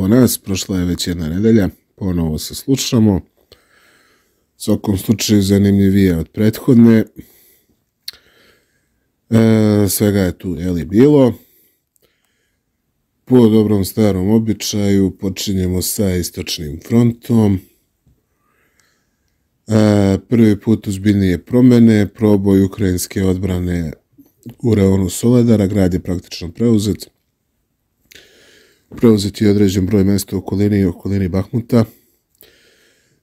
ponovo nas, prošla je već jedna nedelja, ponovo se slušamo. U svakom slučaju zanimljivije od prethodne. E, svega je tu, jeli, bilo. Po dobrom starom običaju počinjemo sa istočnim frontom. E, prvi put uzbiljnije promene, proboj ukrajinske odbrane u reonu Soledara, grad je praktično preuzet preuzeti određen broj mesta u okolini i okolini Bahmuta.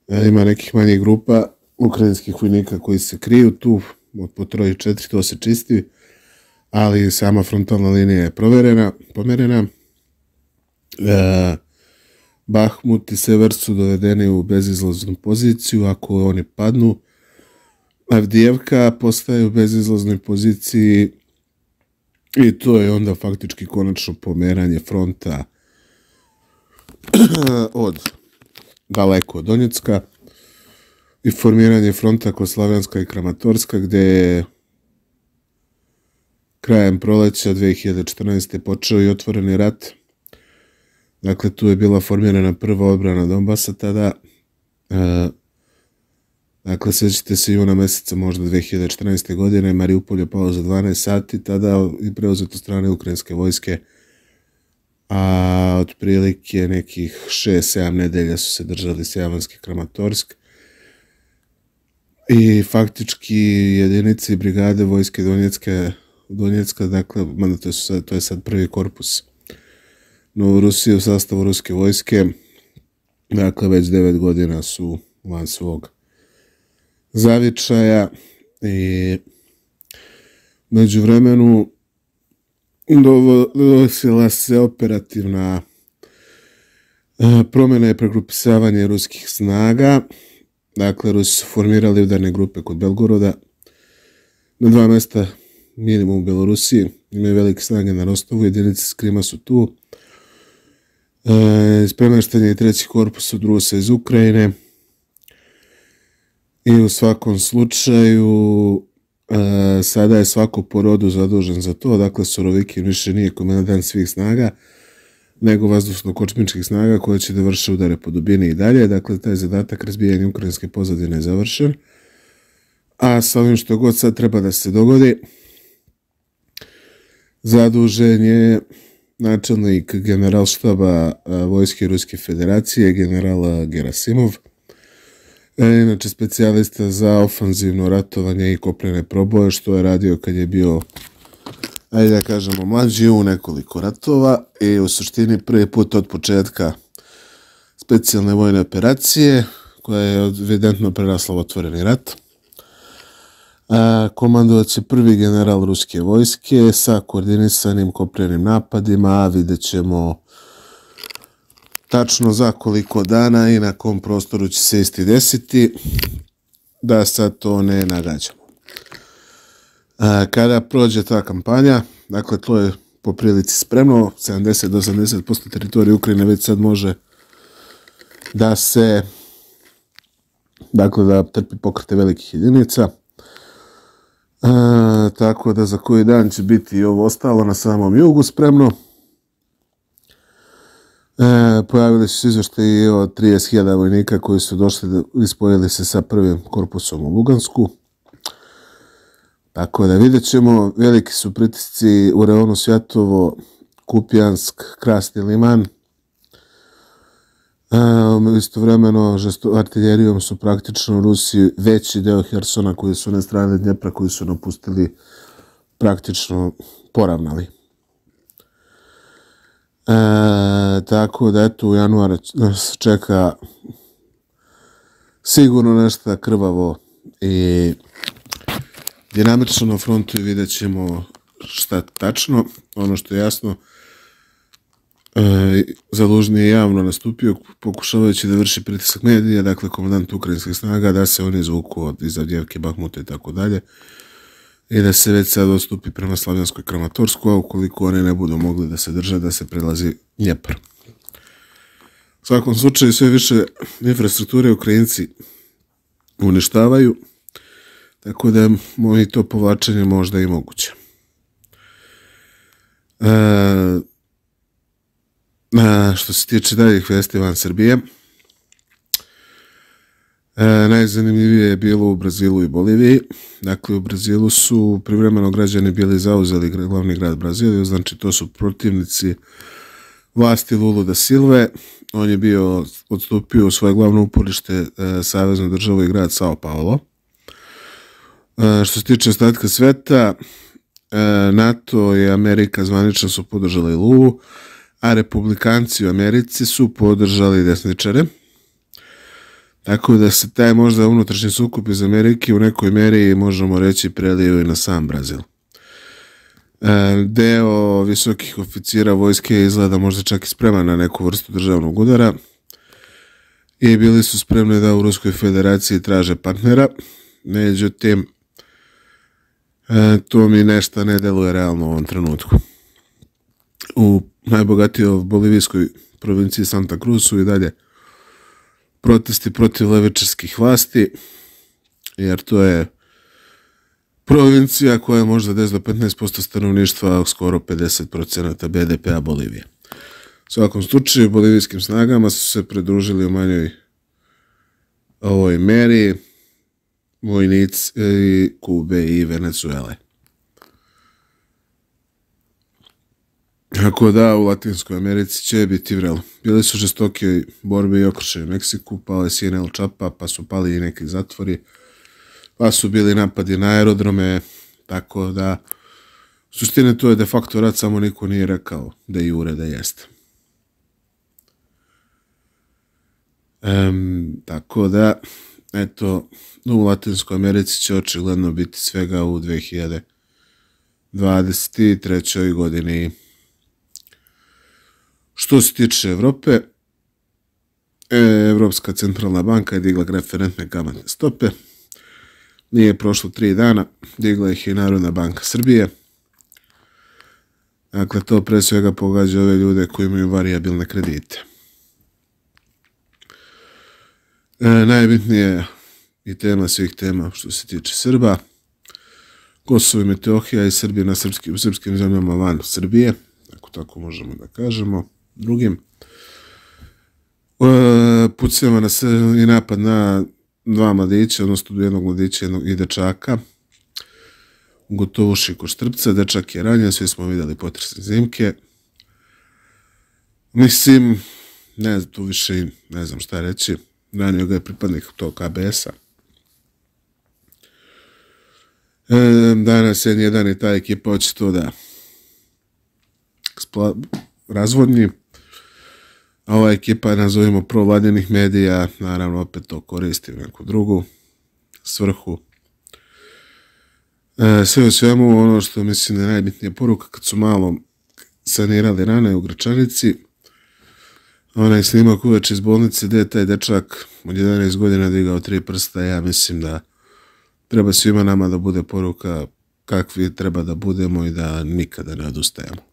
E, ima nekih manje grupa ukrajinskih vojnika koji se kriju tu, od po troje četiri, to se čisti, ali sama frontalna linija je proverena, pomerena. E, Bahmut i Sever su dovedeni u bezizlaznu poziciju, ako oni padnu, Avdijevka postaje u bezizlaznoj poziciji i to je onda faktički konačno pomeranje fronta od daleko Donjecka i formiranje fronta kod Koslavenska i Kramatorska gdje je krajem proleća 2014. počeo i otvoreni rat. Dakle, tu je bila formirana prva odbrana Donbasa tada. E, dakle, sjećate se juna meseca možda 2014. godine, Mariupol je pao za 12 sati tada i preuzeto strane ukrajinske vojske a otprilike nekih 6-7 nedelja su se držali Sjavanski Kramatorsk i faktički jedinici brigade vojske Donjecke Donjecka, dakle, mada to, je to je sad prvi korpus no u Rusiji u sastavu ruske vojske dakle već 9 godina su van svog zavičaja i među vremenu dovosila se operativna eh, promjena je pregrupisavanje ruskih snaga. Dakle, Rus su formirali udarne grupe kod Belgoroda na dva mesta minimum u Belorusiji. Imaju velike snage na Rostovu, jedinice s Krima su tu. E, eh, Spremaštenje treći korpus od Rusa iz Ukrajine. I u svakom slučaju, E, sada je svako po rodu zadužen za to, dakle Surovikin više nije komendant svih snaga, nego vazdušno-kočmičkih snaga koje će da vrše udare po dubini i dalje. Dakle, taj zadatak razbijanja ukrajinske pozadine je završen. A sa ovim što god sad treba da se dogodi, zadužen je načelnik generalštaba e, Vojske Ruske Federacije, generala e, Gerasimov, E, inače, specijalista za ofanzivno ratovanje i kopljene proboje, što je radio kad je bio, ajde da kažemo, mlađi u nekoliko ratova i u suštini prvi put od početka specijalne vojne operacije, koja je evidentno prerasla u otvoreni rat. E, komandovac je prvi general ruske vojske sa koordinisanim kopljenim napadima, vidjet ćemo tačno za koliko dana i na kom prostoru će se isti desiti, da sad to ne nagađamo. Kada prođe ta kampanja, dakle to je po prilici spremno, 70 do 80% teritorije Ukrajine već sad može da se dakle da trpi pokrte velikih jedinica. E, tako da za koji dan će biti ovo ostalo na samom jugu spremno. E, pojavili su izvešte i o 30.000 vojnika koji su došli i spojili se sa prvim korpusom u Lugansku. Tako da vidjet ćemo, veliki su pritisci u reonu Svjetovo, Kupjansk, Krasni Liman. E, istovremeno, žesto, artiljerijom su praktično u Rusiji veći deo Hersona koji su na strane Dnjepra koji su napustili praktično poravnali. E, tako da eto u januar nas čeka sigurno nešto krvavo i dinamično na frontu i vidjet ćemo šta tačno. Ono što je jasno, e, zalužni je javno nastupio pokušavajući da vrši pritisak medija, dakle komandant ukrajinskih snaga, da se oni zvuku od izavdjevke Bakmuta i tako dalje i da se već sad ostupi prema Slavijanskoj krematorsku, a ukoliko one ne budu mogli da se drže, da se prelazi Njepr. U svakom slučaju sve više infrastrukture Ukrajinci uništavaju, tako da moji to povlačenje možda i moguće. E, što se tiče daljih vesti van Srbije, E, najzanimljivije je bilo u Brazilu i Boliviji. Dakle, u Brazilu su privremeno građani bili zauzeli glavni grad Brazilije, znači to su protivnici vlasti Lulu da Silve. On je bio odstupio u svoje glavne uporište e, Savjeznoj i grad Sao Paulo. E, što se tiče ostatka sveta, e, NATO i Amerika zvanično su podržali Lulu, a republikanci u Americi su podržali desničare. Tako da se taj možda unutrašnji sukup iz Amerike u nekoj meri možemo reći prelijeo i na sam Brazil. E, deo visokih oficira vojske izgleda možda čak i spreman na neku vrstu državnog udara i bili su spremni da u Ruskoj federaciji traže partnera. Međutim, e, to mi nešto ne deluje realno u ovom trenutku. U najbogatijoj bolivijskoj provinciji Santa Cruzu i dalje protesti protiv levečarskih vlasti, jer to je provincija koja je možda 10 do 15% stanovništva, a skoro 50% BDP-a Bolivije. U svakom slučaju, bolivijskim snagama su se predružili u manjoj ovoj meri vojnici eh, Kube i Venezuela. Iako da, u Latinskoj Americi će biti vrelo. Bili su žestoke borbe i okršaje Meksiku, pala je CNL Čapa, pa su pali i neki zatvori, pa su bili napadi na aerodrome, tako da... Suštine to je de facto rad, samo niko nije rekao da je ureda jeste. Um, tako da, eto, u Latinskoj Americi će očigledno biti svega u 2023. godini. Što se tiče Evrope, e, Evropska centralna banka je digla referentne kamatne stope. Nije prošlo tri dana, digla ih i Narodna banka Srbije. Dakle, to pre svega pogađa ove ljude koji imaju variabilne kredite. E, najbitnije i tema svih tema što se tiče Srba, Kosovo i Metohija i Srbije na srpskim, srpskim zemljama van Srbije, ako tako možemo da kažemo drugim e, pucijama na se i napad na dva mladića, odnosno jednog mladića i dečaka. Gotovo ko štrpca, dečak je ranjen, svi smo videli potresne zimke. Mislim, ne znam, tu više ne znam šta reći, ranio ga je pripadnik tog KBS-a. E, danas je jedan i taj ekipa očito da razvodnji, ova ekipa nazovimo provladjenih medija, naravno opet to koristi u neku drugu svrhu. E, sve u svemu, ono što mislim da je najbitnija poruka kad su malo sanirali rane u Gračanici, onaj snimak uveč iz bolnice gdje je taj dečak od 11 godina digao tri prsta, ja mislim da treba svima nama da bude poruka kakvi treba da budemo i da nikada ne odustajemo.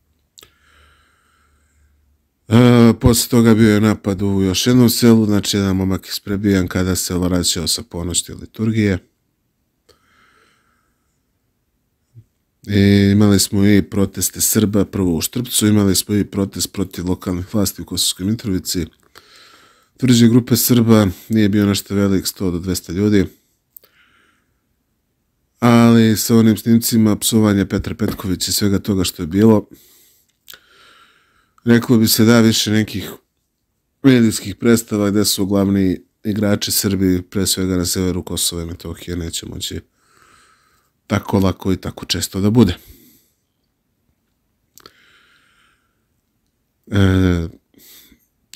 E, posle toga bio je napad u još jednom selu, znači jedan momak isprebijan kada se vraćao sa ponošte liturgije. I e, imali smo i proteste Srba prvo u Štrpcu, imali smo i protest protiv lokalnih vlasti u Kosovskoj Mitrovici. Tvrđe grupe Srba nije bio našto velik, 100 do 200 ljudi. Ali sa onim snimcima psovanja Petra Petkovića i svega toga što je bilo, reklo bi se da više nekih medijskih predstava gde su glavni igrači Srbi, pre svega na severu Kosova i Metohije, neće moći tako lako i tako često da bude. E,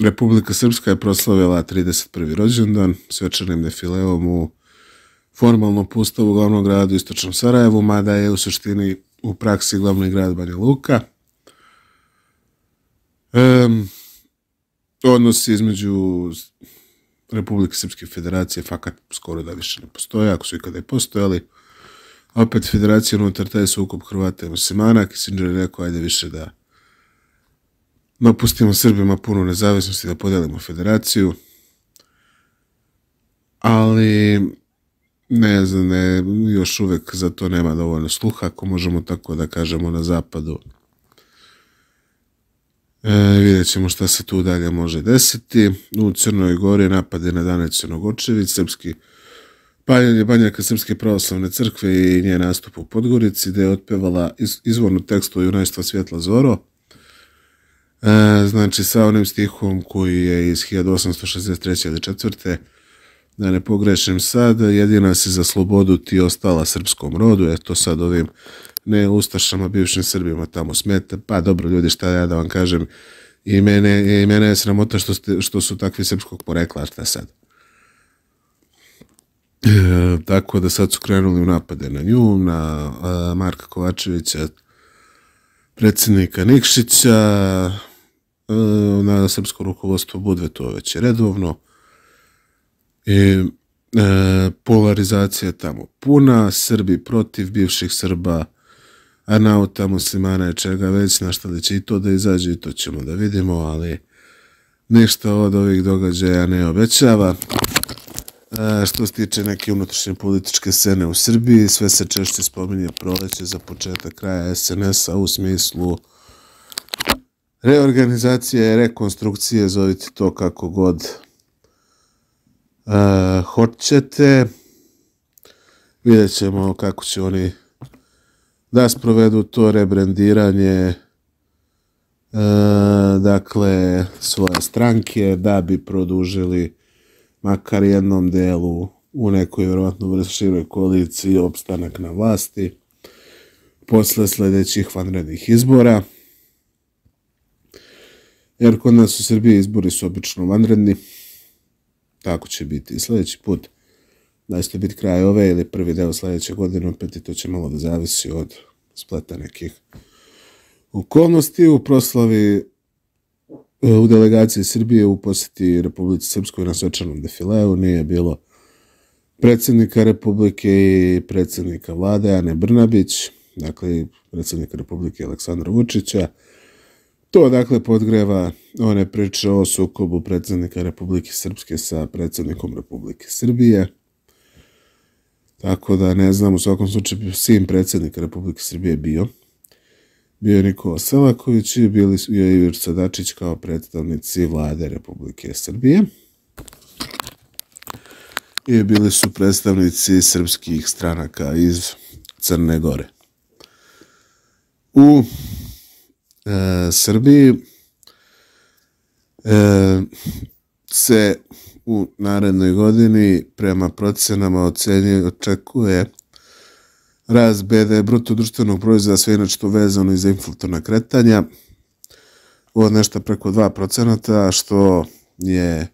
Republika Srpska je proslavila 31. rođendan svečanim defileom u formalnom u glavnom gradu Istočnom Sarajevu, mada je u suštini u praksi glavni grad Banja Luka. E, Um, odnos između Republike Srpske federacije fakat skoro da više ne postoje, ako su ikada i postojali. Opet federacija unutar taj sukup Hrvata i Muslimana, Kissinger je rekao, ajde više da napustimo Srbima punu nezavisnost i da podelimo federaciju. Ali, ne znam, ne, još uvek za to nema dovoljno sluha, ako možemo tako da kažemo na zapadu. E, vidjet ćemo šta se tu dalje može desiti. U Crnoj gori napade na dane Crnogočević, srpski paljanje banjaka Srpske pravoslavne crkve i nje nastup u Podgorici, gde je otpevala iz, izvornu tekstu Junajstva svjetla Zoro. E, znači, sa onim stihom koji je iz 1863. ili četvrte, Da ne pogrešim sad, jedina si za slobodu ti ostala srpskom rodu, eto sad ovim ne Ustašama, bivšim Srbima tamo smeta, pa dobro ljudi šta ja da vam kažem, i mene, i mene je sramota što, ste, što su takvi srpskog porekla, šta sad. E, tako da sad su krenuli u napade na nju, na a, e, Marka Kovačevića, predsjednika Nikšića, e, na srpsko rukovodstvo Budve, to već je redovno. I e, polarizacija tamo puna, Srbi protiv bivših Srba, a na arnauta muslimana je čega već, na šta li će i to da izađe i to ćemo da vidimo, ali ništa od ovih događaja ne obećava. E, što se tiče neke unutrašnje političke scene u Srbiji, sve se češće spominje proleće za početak kraja SNS-a u smislu reorganizacije, rekonstrukcije, zovite to kako god e, hoćete. Vidjet ćemo kako će oni da sprovedu to rebrandiranje e, dakle svoje stranke da bi produžili makar jednom delu u nekoj vjerovatno vrstširoj koaliciji opstanak na vlasti posle sljedećih vanrednih izbora jer kod nas u Srbiji izbori su obično vanredni tako će biti i sljedeći put e, da li će to biti kraj ove ili prvi deo sljedeće godine, opet i to će malo da zavisi od spleta nekih okolnosti u proslavi e, u delegaciji Srbije u posjeti Republici Srpskoj na svečanom defileu. Nije bilo predsjednika Republike i predsjednika vlade Ane Brnabić, dakle i predsjednika Republike Aleksandra Vučića. To dakle podgreva one priče o sukobu predsjednika Republike Srpske sa predsjednikom Republike Srbije. Tako da ne znam, u svakom slučaju bi sin predsjednika Republike Srbije bio. Bio je Nikola Selaković i bili su i Ivica Dačić kao predstavnici vlade Republike Srbije. I bili su predstavnici srpskih stranaka iz Crne Gore. U e, Srbiji e, se u narednoj godini prema procenama ocenje očekuje raz BD bruto društvenog proizvoda sve inače to vezano i za inflatorna kretanja od nešto preko 2% što je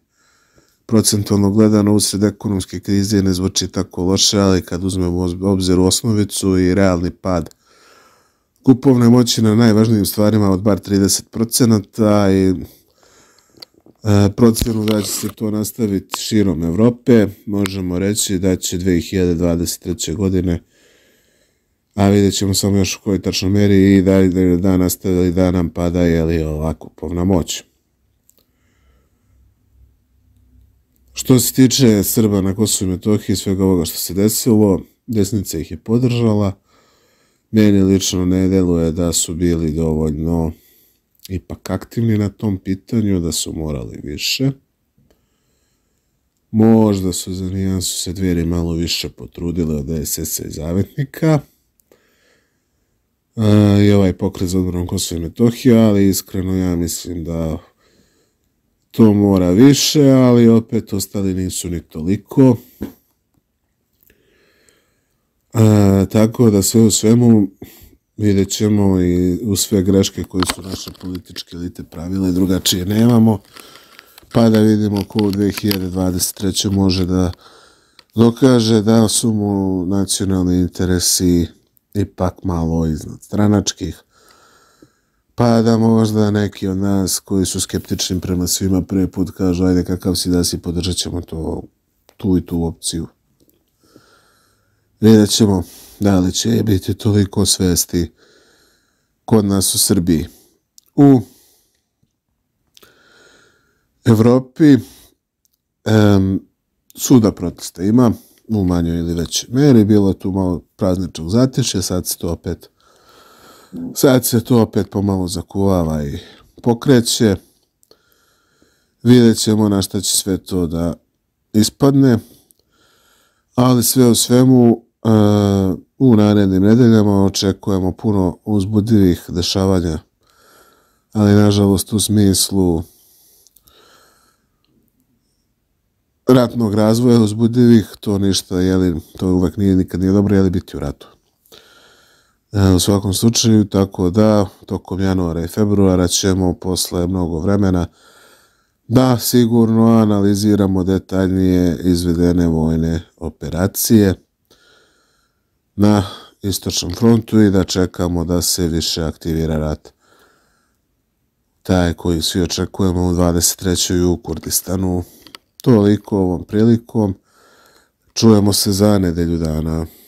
procentualno gledano u usred ekonomske krize ne zvuči tako loše, ali kad uzmemo obzir u osnovicu i realni pad kupovne moći na najvažnijim stvarima od bar 30% i E, procjenu da će se to nastaviti širom Evrope. Možemo reći da će 2023. godine, a vidjet ćemo samo još u kojoj tačno meri i da li da nastavi ili da nam pada je li ova kupovna moć. Što se tiče Srba na Kosovo i Metohiji i svega ovoga što se desilo, desnica ih je podržala. Meni lično ne deluje da su bili dovoljno ipak aktivni na tom pitanju, da su morali više. Možda su za nijansu se dvijeri malo više potrudile od SS-a i Zavetnika. E, I ovaj pokret za odborom Kosova i Metohije, ali iskreno ja mislim da to mora više, ali opet ostali nisu ni toliko. E, tako da sve u svemu, vidjet ćemo i u sve greške koje su naše političke elite pravile, drugačije nemamo, pa da vidimo ko u 2023. može da dokaže da su mu nacionalni interesi ipak malo iznad stranačkih, pa da možda neki od nas koji su skeptični prema svima prvi put kažu ajde kakav si da si podržat ćemo to, tu i tu opciju. Vidjet ćemo da li će biti toliko svesti kod nas u Srbiji. U Evropi um, suda protesta ima u manjoj ili već meri. Bilo je tu malo prazničnog zatišja, sad se to opet sad se to opet pomalo zakuvava i pokreće. Vidjet ćemo na šta će sve to da ispadne. Ali sve u svemu, E, u narednim nedeljama očekujemo puno uzbudivih dešavanja, ali nažalost u smislu ratnog razvoja uzbudivih, to ništa, jeli, to uvek nije nikad nije dobro, jeli biti u ratu. E, u svakom slučaju, tako da, tokom januara i februara ćemo posle mnogo vremena da sigurno analiziramo detaljnije izvedene vojne operacije na istočnom frontu i da čekamo da se više aktivira rat taj koji svi očekujemo u 23. u Kurdistanu. Toliko ovom prilikom. Čujemo se za nedelju dana.